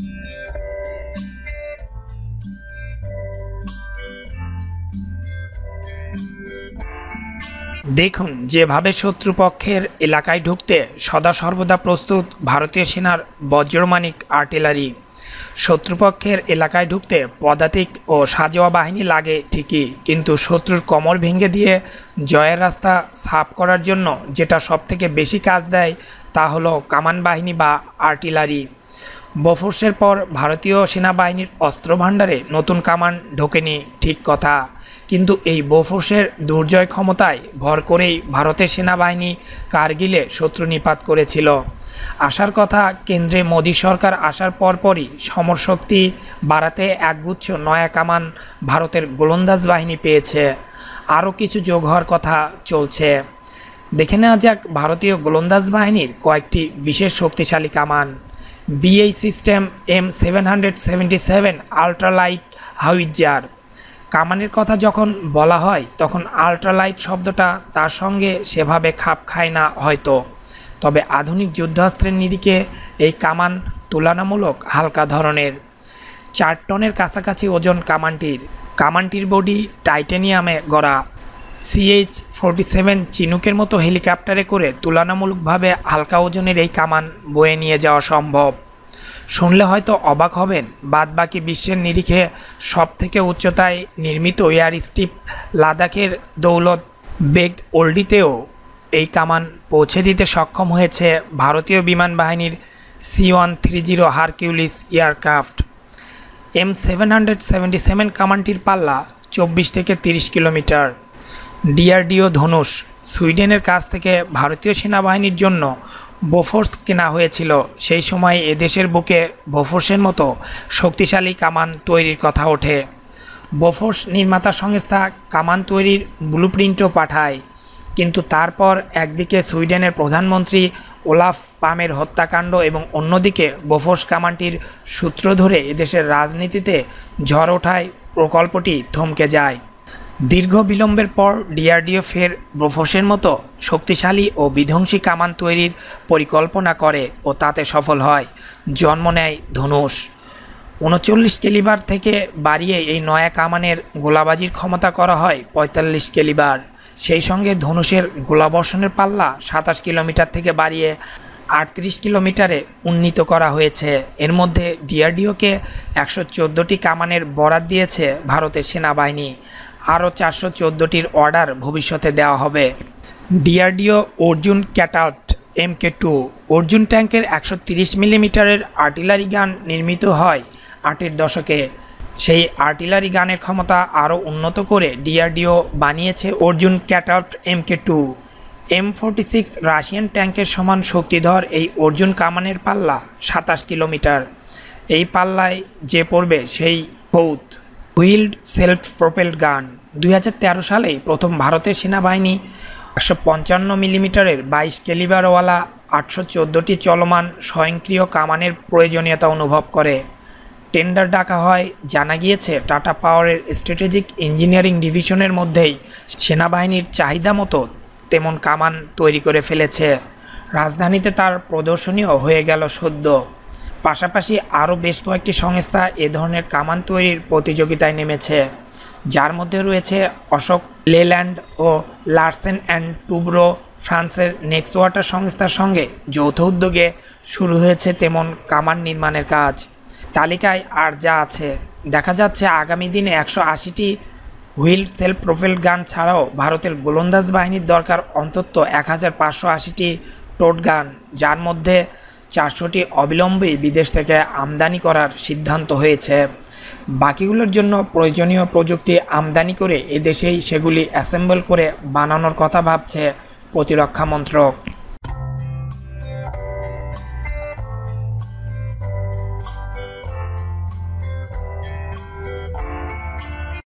দেখুন যেভাবে শত্রুপক্ষের এলাকায় ঢুকতে সদা সর্বদা প্রস্তুত ভারতীয় সেনার বজ্রমানিক আর্টিলারি শত্রুপক্ষের এলাকায় ঢুকতে পদাতিক ও সাজোয়া বাহিনী লাগে ঠিকই কিন্তু শত্রুর কমর ভেঙে দিয়ে জয়ের রাস্তা সাফ করার জন্য যেটা সবথেকে বেশি কাজ দেয় তা হলো কামান বাহিনী বা আর্টিলারি বফর্সের পর ভারতীয় সেনাবাহিনীর অস্ত্র ভাণ্ডারে নতুন কামান ঢোকেনি ঠিক কথা কিন্তু এই বফর্সের দুর্জয় ক্ষমতায় ভর করেই ভারতের সেনাবাহিনী কার্গিলে শত্রু নিপাত করেছিল আসার কথা কেন্দ্রে মোদী সরকার আসার পরপরই সমরশক্তি বাড়াতে একগুচ্ছ নয়া কামান ভারতের গোলন্দাজ বাহিনী পেয়েছে আরও কিছু যোগ হওয়ার কথা চলছে দেখে নেওয়া যাক ভারতীয় গোলন্দাজ বাহিনীর কয়েকটি বিশেষ শক্তিশালী কামান BAE system M seven hundred seventy seven ultralight howitzer কামানের কথা যখন বলা হয় তখন আলট্রালাইট শব্দটা তার সঙ্গে সেভাবে খাপ খায় না হয়তো তবে আধুনিক যুদ্ধাস্ত্রের নিরিখে এই কামান তুলনামূলক হালকা ধরনের চার টনের কাছাকাছি ওজন কামানটির কামানটির বডি টাইটেনিয়ামে গড়া সিএইচ ফোরটি সেভেন চিনুকের মতো হেলিকপ্টারে করে তুলনামূলকভাবে হালকা ওজনের এই কামান বয়ে নিয়ে যাওয়া সম্ভব শুনলে হয়তো অবাক হবেন বাদবাকি বিশ্বের নিরিখে সবথেকে উচ্চতায় নির্মিত এয়ার স্টিপ লাদাখের দৌলত বেগ ওল্ডিতেও এই কামান পৌঁছে দিতে সক্ষম হয়েছে ভারতীয় বিমান বাহিনীর C one three zero Hercules aircraft M seven hundred seventy seven কামানটির পাল্লা চব্বিশ থেকে তিরিশ কিলোমিটার ডিআরডিও ধনুষ সুইডেনের কাছ থেকে ভারতীয় সেনাবাহিনীর জন্য বোফোর্স কেনা হয়েছিল সেই সময় এদেশের বুকে বোফোর্সের মতো শক্তিশালী কামান তৈরির কথা ওঠে বোফোর্স নির্মাতা সংস্থা কামান তৈরির ব্লুপ্রিন্টও পাঠায় কিন্তু তারপর একদিকে সুইডেনের প্রধানমন্ত্রী ওলাফ পামের হত্যাকাণ্ড এবং অন্যদিকে বোফোর্স কামানটির সূত্র ধরে এদেশের রাজনীতিতে ঝড় ওঠায় প্রকল্পটি থমকে যায় দীর্ঘ বিলম্বের পর ডিআরডিও ফের ব্রোফোসের মতো শক্তিশালী ও বিধ্বংসী কামান তৈরির পরিকল্পনা করে ও তাতে সফল হয় জন্ম নেয় ধনুষ উনচল্লিশ কেলিবার থেকে বাড়িয়ে এই নয়া কামানের গোলাবাজির ক্ষমতা করা হয় ৪৫ কেলিবার সেই সঙ্গে ধনুষের গোলাবর্ষণের পাল্লা সাতাশ কিলোমিটার থেকে বাড়িয়ে আটত্রিশ কিলোমিটারে উন্নীত করা হয়েছে এর মধ্যে ডিআরডিওকে একশো চোদ্দোটি কামানের বরাদ দিয়েছে ভারতের সেনাবাহিনী আরও চারশো চোদ্দোটির অর্ডার ভবিষ্যতে দেওয়া হবে DRDO Arjun catapult M K two Arjun ট্যাঙ্কের একশো তিরিশ মিলিমিটারের আর্টিলারি গান নির্মিত হয় আটের দশকে সেই আর্টিলারি গানের ক্ষমতা আরও উন্নত করে ডিআরডিও বানিয়েছে Arjun catapult M K two M forty six Russian ট্যাঙ্কের সমান শক্তিধর এই অর্জুন কামানের পাল্লা সাতাশ কিলোমিটার এই পাল্লায় যে পড়বে সেই ভৌত হুইল্ড সেলফ প্রোপেলড গান দুই সালে প্রথম ভারতের সেনাবাহিনী একশো পঞ্চান্ন মিলিমিটারের বাইশ ক্যালিবারওয়ালা আটশো চোদ্দোটি চলমান স্বয়ংক্রিয় কামানের প্রয়োজনীয়তা অনুভব করে টেন্ডার ডাকা হয় জানা গিয়েছে টাটা পাওয়ারের স্ট্র্যাটেজিক ইঞ্জিনিয়ারিং ডিভিশনের মধ্যেই সেনাবাহিনীর চাহিদা মতো তেমন কামান তৈরি করে ফেলেছে রাজধানীতে তার প্রদর্শনীও হয়ে গেল সদ্য পাশাপাশি আরও বেশ কয়েকটি সংস্থা এ ধরনের কামান তৈরির প্রতিযোগিতায় নেমেছে যার মধ্যে রয়েছে অশোক লেল্যান্ড ও লার্সেন অ্যান্ড টুব্রো ফ্রান্সের নেক্সট ওয়াটার সংস্থার সঙ্গে যৌথ উদ্যোগে শুরু হয়েছে তেমন কামান নির্মাণের কাজ তালিকায় আর যা আছে দেখা যাচ্ছে আগামী দিনে একশো আশিটি হুইল সেল প্রোফেল গান ছাড়াও ভারতের গোলন্দাজ বাহিনীর দরকার অন্তত এক হাজার পাঁচশো আশিটি টোট গান যার মধ্যে চারশোটি অবিলম্বে বিদেশ থেকে আমদানি করার সিদ্ধান্ত হয়েছে বাকিগুলোর জন্য প্রয়োজনীয় প্রযুক্তি আমদানি করে এদেশেই সেগুলি অ্যাসেম্বল করে বানানোর কথা ভাবছে প্রতিরক্ষা মন্ত্রক